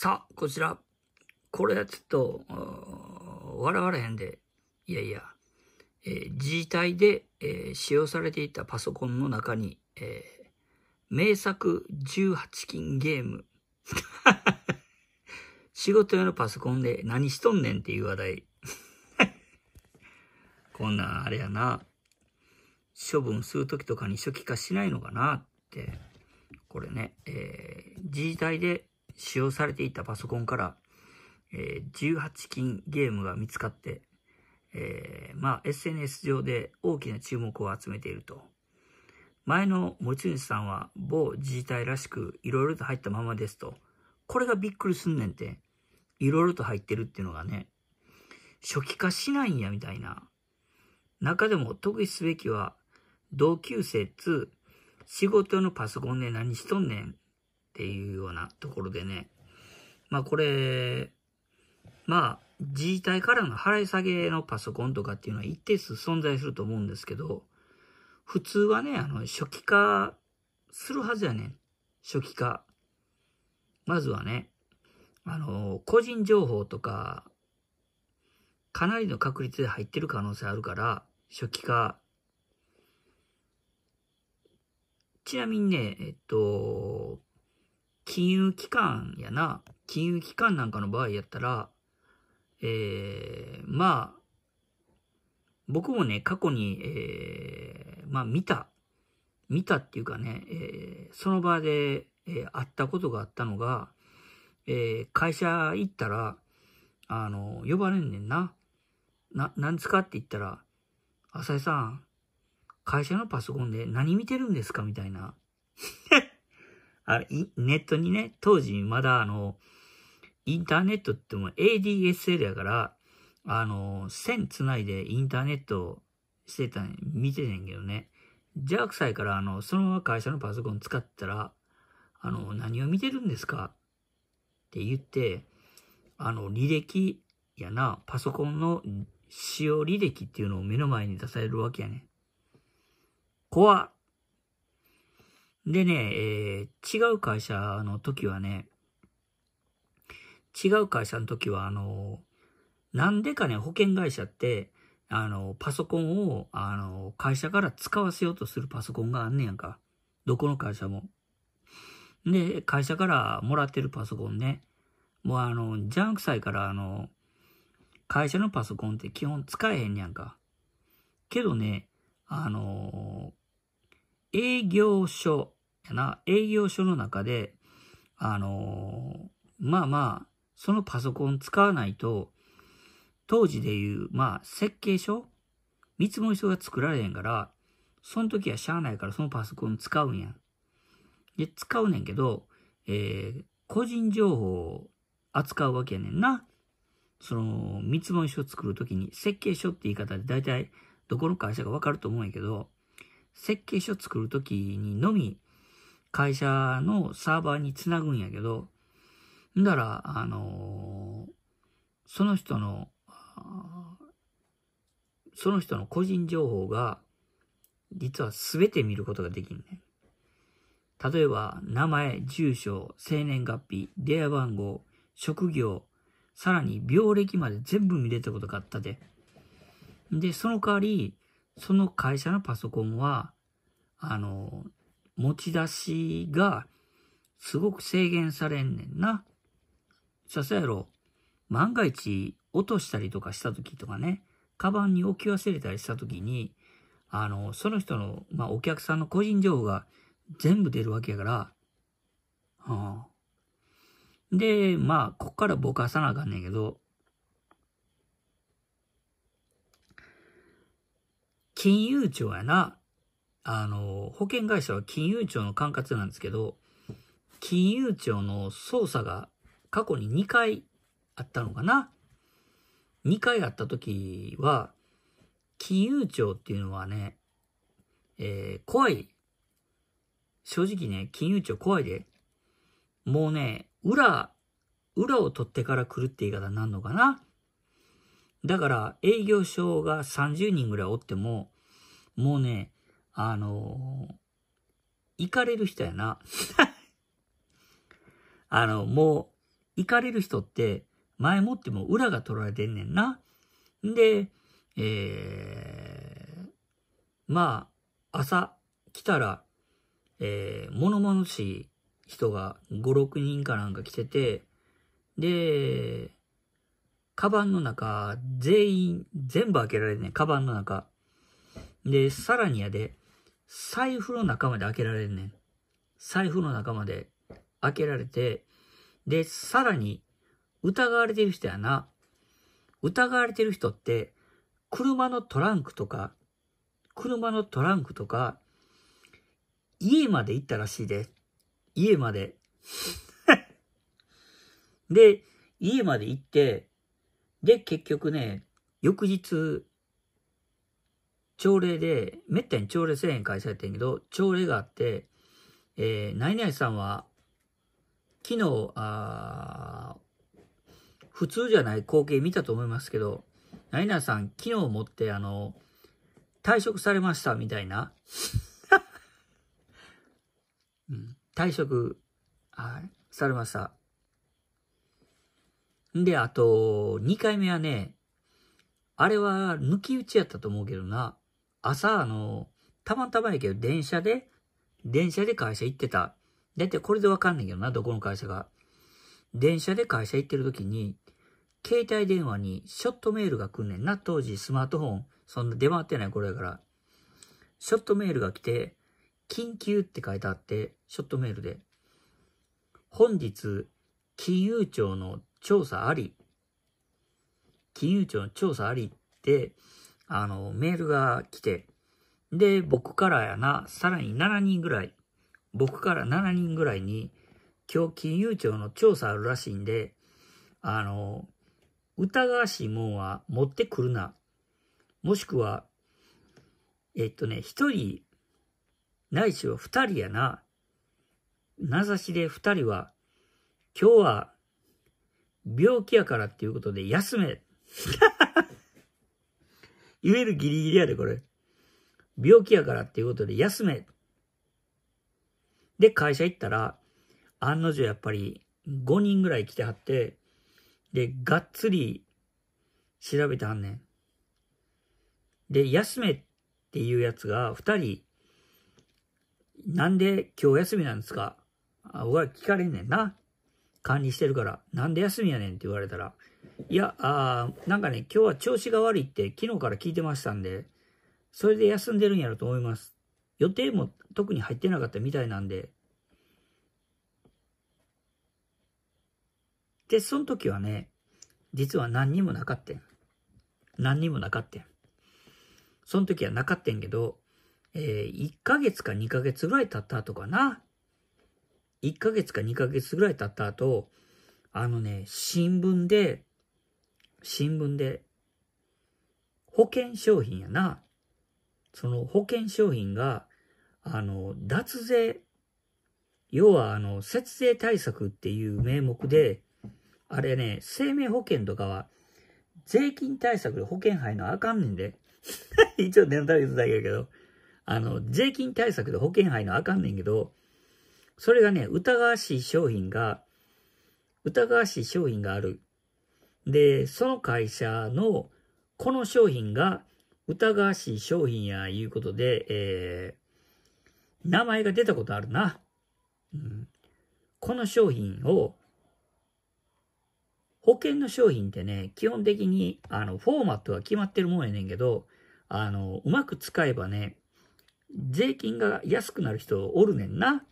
さあ、こちら。これはちょっと、笑われへんで。いやいや。えー、自治体で、えー、使用されていたパソコンの中に、えー、名作18金ゲーム。仕事用のパソコンで何しとんねんっていう話題。こんなんあれやな。処分するときとかに初期化しないのかなって。これね、えー、自治体で使用されていたパソコンから、えー、18金ゲームが見つかって、えー、まあ SNS 上で大きな注目を集めていると。前の持ち主さんは某自治体らしくいろいろと入ったままですと。これがびっくりすんねんって。いろいろと入ってるっていうのがね、初期化しないんやみたいな。中でも特筆すべきは、同級生2、仕事のパソコンで何しとんねんっていうようなところでね、まあこれ、まあ自治体からの払い下げのパソコンとかっていうのは一定数存在すると思うんですけど、普通はね、あの、初期化するはずやねん。初期化。まずはね、あの、個人情報とか、かなりの確率で入ってる可能性あるから、初期化。ちなみにね、えっと、金融機関やな、金融機関なんかの場合やったら、えー、まあ、僕もね、過去に、えー、まあ見た、見たっていうかね、えー、その場で、えー、会ったことがあったのが、えー、会社行ったら、あの、呼ばれんねんな。な、何ですかって言ったら、浅井さん、会社のパソコンで何見てるんですかみたいな。あネットにね、当時まだあの、インターネットっても ADSL やから、あの、線つないでインターネットしてたん、見てねんけどね。邪悪さいから、あの、そのまま会社のパソコン使ったら、あの、何を見てるんですかって言って、あの、履歴やな、パソコンの使用履歴っていうのを目の前に出されるわけやね。怖っでね、えー、違う会社の時はね、違う会社の時は、あの、なんでかね、保険会社って、あの、パソコンを、あの、会社から使わせようとするパソコンがあんねやんか。どこの会社も。で、会社からもらってるパソコンね。もうあの、ジャンクさいから、あの、会社のパソコンって基本使えへんやんか。けどね、あの、営業所やな、営業所の中で、あのー、まあまあ、そのパソコン使わないと、当時でいう、まあ、設計書見積書が作られへんから、その時はしゃあないからそのパソコン使うんやで、使うねんけど、えー、個人情報を扱うわけやねんな。その、見積書作るときに、設計書って言い方で大体どこの会社かわかると思うんやけど、設計書作るときにのみ、会社のサーバーにつなぐんやけど、んだら、あのー、その人の、その人の個人情報が、実はすべて見ることができんね例えば、名前、住所、生年月日、電話番号、職業、さらに病歴まで全部見れたことがあったで。で、その代わり、その会社のパソコンは、あの持ち出しがすごく制限されんねんな。さすやろ、万が一落としたりとかした時とかね、カバンに置き忘れたりした時に、あの、その人の、まあ、お客さんの個人情報が全部出るわけやから、はあ、で、まあ、こっからぼかさなあかんねんけど、金融庁やな。あの、保険会社は金融庁の管轄なんですけど、金融庁の捜査が過去に2回あったのかな ?2 回あった時は、金融庁っていうのはね、えー、怖い。正直ね、金融庁怖いで。もうね、裏、裏を取ってから来るって言い方になるのかなだから営業所が30人ぐらいおっても、もうね、あの、行かれる人やな。あの、もう、行かれる人って、前もっても裏が取られてんねんな。んで、えー、まあ、朝来たら、えー、物々しい人が5、6人かなんか来てて、で、カバンの中、全員、全部開けられんねん、カバンの中。で、さらにやで、財布の中まで開けられんねん。財布の中まで開けられて、で、さらに、疑われてる人やな。疑われてる人って、車のトランクとか、車のトランクとか、家まで行ったらしいで。家まで。で、家まで行って、で、結局ね、翌日、朝礼で、めったに朝礼制限円返されてんけど、朝礼があって、えー、何々さんは、昨日、あ普通じゃない光景見たと思いますけど、何々さん、昨日もって、あの、退職されました、みたいな。うん、退職、はい、されました。んで、あと、2回目はね、あれは抜き打ちやったと思うけどな。朝、あの、たまたまやけど、電車で、電車で会社行ってた。だってこれでわかんないけどな、どこの会社が。電車で会社行ってる時に、携帯電話にショットメールが来んねんな。当時スマートフォン、そんな出回ってない頃やから。ショットメールが来て、緊急って書いてあって、ショットメールで。本日、金融庁の調査あり。金融庁の調査ありって、あの、メールが来て、で、僕からやな、さらに7人ぐらい、僕から7人ぐらいに、今日金融庁の調査あるらしいんで、あの、疑わしいもんは持ってくるな。もしくは、えっとね、一人、ないしは二人やな。名指しで二人は、今日は、病気やからっていうことで休め。言えるギリギリやで、これ。病気やからっていうことで休め。で、会社行ったら、案の定やっぱり5人ぐらい来てはって、で、がっつり調べてはんねん。で、休めっていうやつが2人、なんで今日休みなんですかあ、俺は聞かれんねんな。管理してるから、なんで休みやねんって言われたら、いや、あなんかね、今日は調子が悪いって昨日から聞いてましたんで、それで休んでるんやろと思います。予定も特に入ってなかったみたいなんで。で、その時はね、実は何にもなかったん。何にもなかったん。その時はなかったんけど、えー、1ヶ月か2ヶ月ぐらい経った後かな。1ヶ月か2ヶ月ぐらい経った後、あのね、新聞で、新聞で、保険商品やな。その保険商品が、あの、脱税、要はあの、節税対策っていう名目で、あれね、生命保険とかは、税金対策で保険入るのはあかんねんで。一応ネタ別だけやけど、あの、税金対策で保険入るのはあかんねんけど、それがね、疑わしい商品が、疑わしい商品があるで、その会社のこの商品が疑わしい商品やいうことで、えー、名前が出たことあるな。うん、この商品を、保険の商品ってね、基本的に、あの、フォーマットが決まってるもんやねんけど、あの、うまく使えばね、税金が安くなる人おるねんな。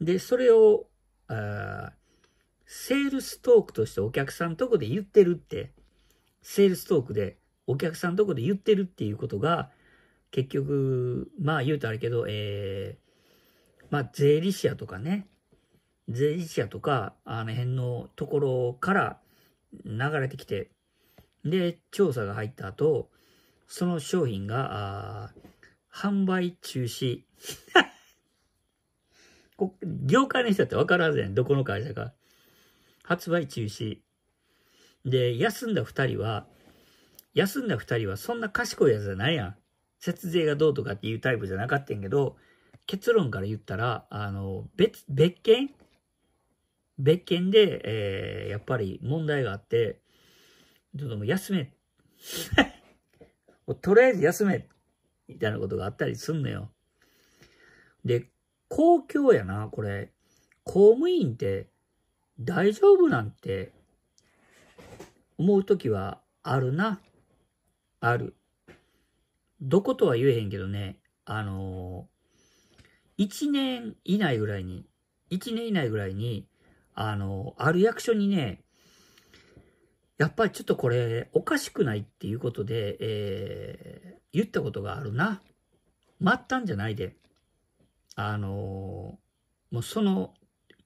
で、それを、あセールストークとしてお客さんとこで言ってるって、セールストークでお客さんとこで言ってるっていうことが、結局、まあ言うとあれけど、えー、まあ税理士やとかね、税理士やとか、あの辺のところから流れてきて、で、調査が入った後、その商品が、あ販売中止。業界の人だってわからんずやん、どこの会社か。発売中止。で、休んだ二人は、休んだ二人はそんな賢いやつじゃないやん。節税がどうとかっていうタイプじゃなかったんけど、結論から言ったら、あの、別、別件別件で、えー、やっぱり問題があって、ちょっともう休め。とりあえず休め。みたいなことがあったりすんのよ。で、公共やな、これ。公務員って、大丈夫なんて思う時はあるな。ある。どことは言えへんけどね、あのー、1年以内ぐらいに、1年以内ぐらいに、あのー、ある役所にね、やっぱりちょっとこれおかしくないっていうことで、えー、言ったことがあるな。待ったんじゃないで。あのー、もうその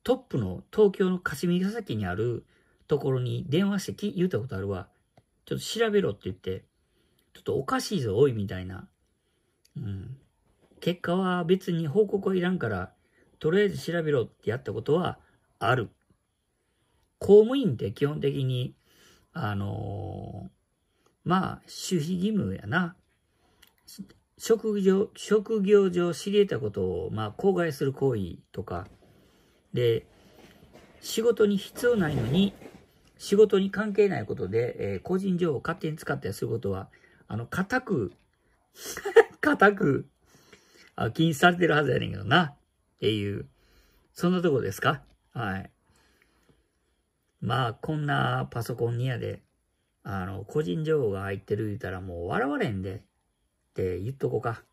トップの東京の霞ヶ崎にあるところに電話して言うたことあるわ。ちょっと調べろって言って、ちょっとおかしいぞ、おい、みたいな。うん。結果は別に報告はいらんから、とりあえず調べろってやったことはある。公務員って基本的に、あのー、まあ、守秘義務やな。職業、職業上知り得たことを、まあ、口外する行為とか、で、仕事に必要ないのに、仕事に関係ないことで、えー、個人情報を勝手に使ったりすることは、あの、固く、固く、あ、禁止されてるはずやねんけどな、っていう、そんなとこですかはい。まあ、こんなパソコンにやで、あの、個人情報が入ってる言うたらもう笑われんで、って言っとこうか。